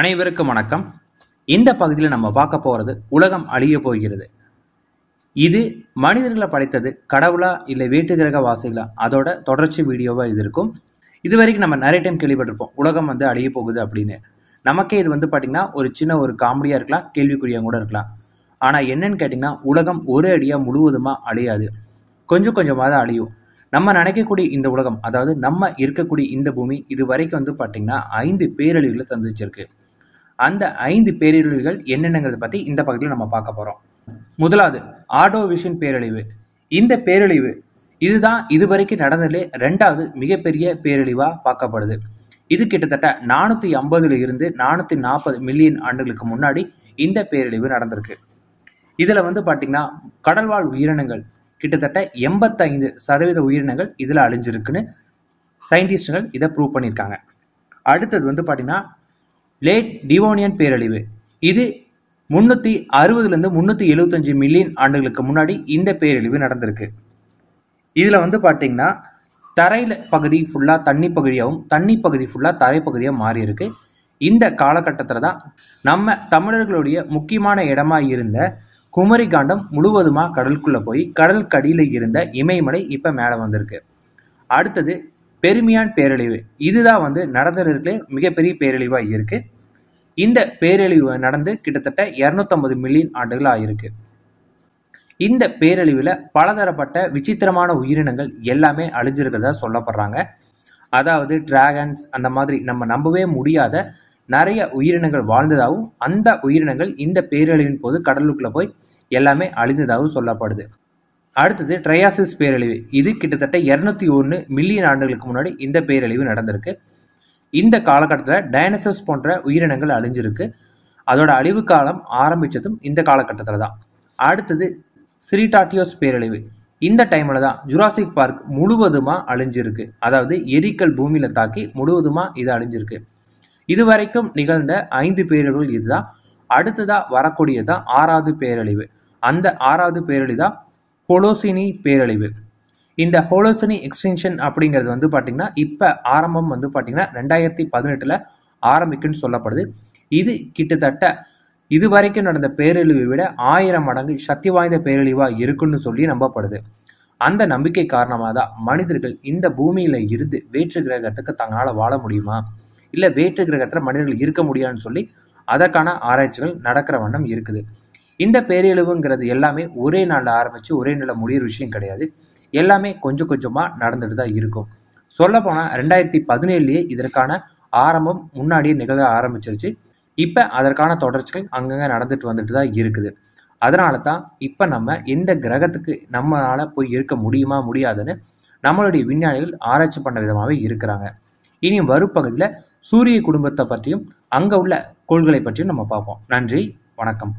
அனைவருக்கும் வணக்கம் இந்த பகுதியில் நம்ம பார்க்க போகிறது உலகம் அழிய போகிறது இது மனிதர்களை படைத்தது கடவுளா இல்லை வீட்டு கிரக வாசிகளா அதோட தொடர்ச்சி வீடியோவாக இது இருக்கும் இது வரைக்கும் நம்ம நிறைய டைம் கேள்விப்பட்டிருப்போம் உலகம் வந்து அழிய போகுது அப்படின்னு நமக்கே இது வந்து பார்த்தீங்கன்னா ஒரு சின்ன ஒரு காமெடியாக இருக்கலாம் கேள்விக்குரியாக கூட இருக்கலாம் ஆனால் என்னன்னு கேட்டிங்கன்னா உலகம் ஒரு அடியாக முழுவதுமாக அழியாது கொஞ்சம் கொஞ்சமாக தான் அழியும் நம்ம நினைக்கக்கூடிய இந்த உலகம் அதாவது நம்ம இருக்கக்கூடிய இந்த பூமி இது வரைக்கும் வந்து பார்த்தீங்கன்னா ஐந்து பேரழிவுகளை சந்திச்சிருக்கு அந்த ஐந்து பேரழிவுகள் என்னென்னங்கிறத பத்தி இந்த பகுதியில் நம்ம பார்க்க போறோம் முதலாவது ஆடோவிஷன் பேரழிவு இந்த பேரழிவு இதுதான் இதுவரைக்கும் நடந்ததுலே ரெண்டாவது மிகப்பெரிய பேரழிவா பார்க்கப்படுது இது கிட்டத்தட்ட நானூத்தி ஐம்பதுல இருந்து நானூத்தி நாற்பது மில்லியன் ஆண்டுகளுக்கு முன்னாடி இந்த பேரழிவு நடந்திருக்கு இதுல வந்து பாத்தீங்கன்னா கடல்வாழ் உயிரினங்கள் கிட்டத்தட்ட எண்பத்தைந்து சதவீத உயிரினங்கள் இதுல அழிஞ்சிருக்குன்னு சயின்டிஸ்டுகள் இதை ப்ரூவ் பண்ணியிருக்காங்க அடுத்தது வந்து பார்த்தீங்கன்னா லேட் டிவோனியன் பேரழிவு இது முந்நூற்றி அறுபதுலேருந்து முந்நூற்றி எழுபத்தஞ்சு மில்லியன் ஆண்டுகளுக்கு முன்னாடி இந்த பேரழிவு நடந்திருக்கு இதில் வந்து பார்த்தீங்கன்னா தரையில் பகுதி ஃபுல்லாக தண்ணி பகுதியாகவும் தண்ணி பகுதி ஃபுல்லாக தரை பகுதியாக மாறி இருக்கு இந்த காலகட்டத்தில் தான் நம்ம தமிழர்களுடைய முக்கியமான இடமா இருந்த குமரி காண்டம் முழுவதுமாக கடலுக்குள்ளே போய் கடல் அடியில் இருந்த இமயமலை இப்போ மேலே வந்திருக்கு அடுத்தது பெருமையான் பேரழிவு இதுதான் வந்து நடந்ததுல மிகப்பெரிய பேரழிவா இருக்கு இந்த பேரழிவு நடந்து கிட்டத்தட்ட இரநூத்தம்பது மில்லியன் ஆண்டுகள் ஆயிருக்கு இந்த பேரழிவுல பலதரப்பட்ட விசித்திரமான உயிரினங்கள் எல்லாமே அழிஞ்சிருக்கிறதா சொல்லப்படுறாங்க அதாவது டிராகன்ஸ் அந்த மாதிரி நம்ம நம்பவே முடியாத நிறைய உயிரினங்கள் வாழ்ந்ததாகவும் அந்த உயிரினங்கள் இந்த பேரழிவின் போது கடலுக்குள்ள போய் எல்லாமே அழிந்ததாகவும் சொல்லப்படுது அடுத்தது ட்ரையாசிஸ் பேரழிவு இது கிட்டத்தட்ட இரநூத்தி ஒன்று மில்லியன் ஆண்டுகளுக்கு முன்னாடி இந்த பேரழிவு நடந்திருக்கு இந்த காலகட்டத்தில் டைனசஸ் போன்ற உயிரினங்கள் அழிஞ்சிருக்கு அதோட அழிவு காலம் ஆரம்பித்ததும் இந்த காலகட்டத்தில் தான் அடுத்தது சிரிடாட்டியோஸ் பேரழிவு இந்த டைமில் தான் ஜுராசிக் பார்க் முழுவதுமாக அழிஞ்சிருக்கு அதாவது எரிக்கல் பூமியில் தாக்கி முழுவதுமாக இது அழிஞ்சிருக்கு இது வரைக்கும் நிகழ்ந்த ஐந்து பேரழிவுகள் இதுதான் அடுத்ததாக வரக்கூடியதான் ஆறாவது பேரழிவு அந்த ஆறாவது பேரழிவு தான் ஹோலோசினி பேரழிவு இந்த ஹோலோசினி எக்ஸ்டென்ஷன் அப்படிங்கிறது வந்து பார்த்தீங்கன்னா இப்போ ஆரம்பம் வந்து பார்த்தீங்கன்னா ரெண்டாயிரத்தி பதினெட்டில் ஆரம்பிக்குன்னு சொல்லப்படுது இது கிட்டத்தட்ட இது வரைக்கும் நடந்த பேரழிவை விட ஆயிரம் மடங்கு சக்தி வாய்ந்த பேரழிவாக இருக்குன்னு சொல்லி நம்பப்படுது அந்த நம்பிக்கை காரணமாக தான் மனிதர்கள் இந்த பூமியில இருந்து வேற்று கிரகத்துக்கு தங்களால் வாழ முடியுமா இல்லை வேற்று கிரகத்தில் மனிதர்கள் இருக்க முடியாதுன்னு சொல்லி அதற்கான ஆராய்ச்சிகள் நடக்கிற வண்ணம் இருக்குது இந்த பேரழிவுங்கிறது எல்லாமே ஒரே நாளில் ஆரம்பித்து ஒரே நாளில் முடியிற விஷயம் கிடையாது எல்லாமே கொஞ்சம் கொஞ்சமாக நடந்துட்டு தான் இருக்கும் சொல்லப்போனால் ரெண்டாயிரத்தி பதினேழுலேயே இதற்கான ஆரம்பம் முன்னாடியே நிகழ ஆரம்பிச்சிருச்சு இப்போ அதற்கான தொடர்ச்சிகள் அங்கங்கே நடந்துட்டு வந்துட்டு தான் இருக்குது அதனால தான் இப்போ நம்ம எந்த கிரகத்துக்கு நம்மளால் போய் இருக்க முடியுமா முடியாதுன்னு நம்மளுடைய விஞ்ஞானிகள் ஆராய்ச்சி பண்ண விதமாகவே இருக்கிறாங்க இனி வரும் சூரிய குடும்பத்தை பற்றியும் அங்கே உள்ள கோள்களை பற்றியும் நம்ம பார்ப்போம் நன்றி வணக்கம்